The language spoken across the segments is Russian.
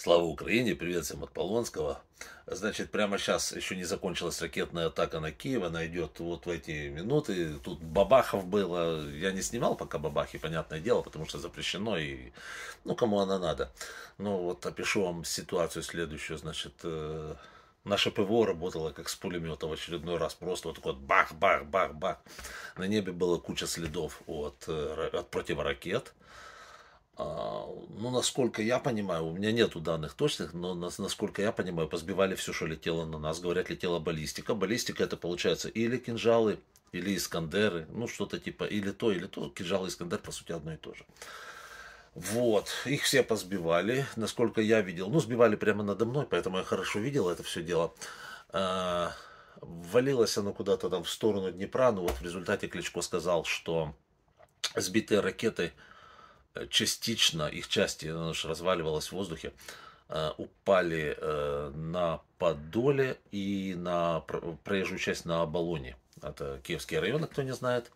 Слава Украине, привет всем от Полонского. Значит, прямо сейчас еще не закончилась ракетная атака на Киев, она идет вот в эти минуты. Тут бабахов было, а я не снимал пока бабахи, понятное дело, потому что запрещено и, ну, кому она надо. Ну, вот опишу вам ситуацию следующую, значит, э, наше ПВО работало как с пулемета в очередной раз, просто вот такой вот бах-бах-бах-бах. На небе была куча следов от, э, от противоракет. А, ну, насколько я понимаю, у меня нету данных точных, но насколько я понимаю, позбивали все, что летело на нас. Говорят, летела баллистика. Баллистика это получается или кинжалы, или Искандеры, ну что-то типа, или то, или то. Кинжалы и Искандер, по сути, одно и то же. Вот, их все позбивали, насколько я видел. Ну, сбивали прямо надо мной, поэтому я хорошо видел это все дело. А, валилось оно куда-то там в сторону Днепра, но вот в результате Кличко сказал, что сбитые ракеты частично, их части разваливалась в воздухе, э, упали э, на Подоле и на проезжую часть на Оболоне. Это киевские районы, кто не знает.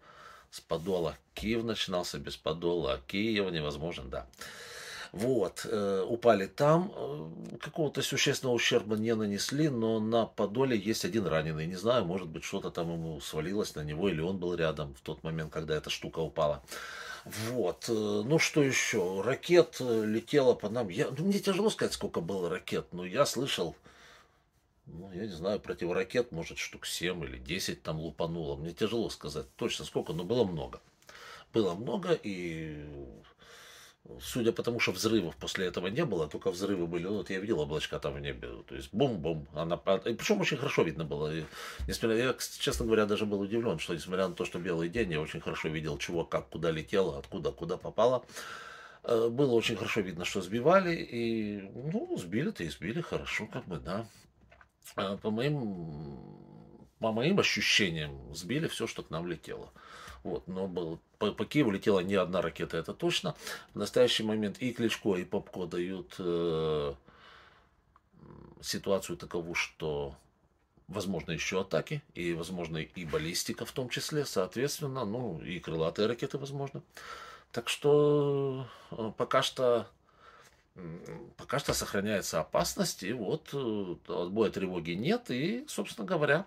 С Подола Киев начинался, без Подола Киев невозможен, да. Вот, э, упали там, какого-то существенного ущерба не нанесли, но на Подоле есть один раненый. Не знаю, может быть, что-то там ему свалилось на него, или он был рядом в тот момент, когда эта штука упала. Вот. Э, ну что еще? Ракет э, летела по нам. Я, ну, мне тяжело сказать, сколько было ракет, но я слышал, ну, я не знаю, противоракет, может, штук 7 или 10 там лупануло. Мне тяжело сказать точно сколько, но было много. Было много, и Судя по тому, что взрывов после этого не было, только взрывы были. Ну, вот я видел облачка там в небе. То есть бум-бум. Она, и причем очень хорошо видно было. И, несмотря, я, честно говоря, даже был удивлен, что несмотря на то, что белый день, я очень хорошо видел, чего, как, куда летело, откуда, куда попало. Э, было очень хорошо видно, что сбивали. И, ну, сбили-то и сбили хорошо, как бы, да. А по моим по моим ощущениям, сбили все, что к нам летело. Вот, но был, по, по Киеву летела не одна ракета, это точно. В настоящий момент и Кличко, и Попко дают э, ситуацию такову, что возможно еще атаки, и возможно и баллистика в том числе, соответственно, ну и крылатые ракеты возможно. Так что э, пока что пока что сохраняется опасность, и вот э, отбоя тревоги нет, и, собственно говоря,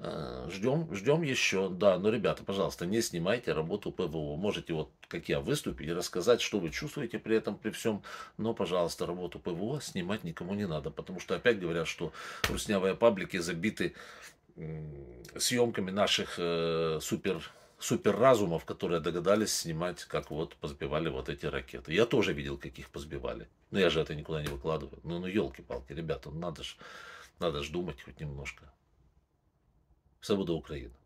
Э, ждем, ждем еще. Да, но, ребята, пожалуйста, не снимайте работу ПВО. Можете вот, как я, выступить и рассказать, что вы чувствуете при этом, при всем. Но, пожалуйста, работу ПВО снимать никому не надо. Потому что опять говорят, что руснявые паблики забиты съемками наших э, супер суперразумов, которые догадались снимать, как вот позбивали вот эти ракеты. Я тоже видел, каких позбивали. Но я же это никуда не выкладываю. Ну, ну елки-палки, ребята, ну, надо же надо ж думать хоть немножко. sa budou Ucrânia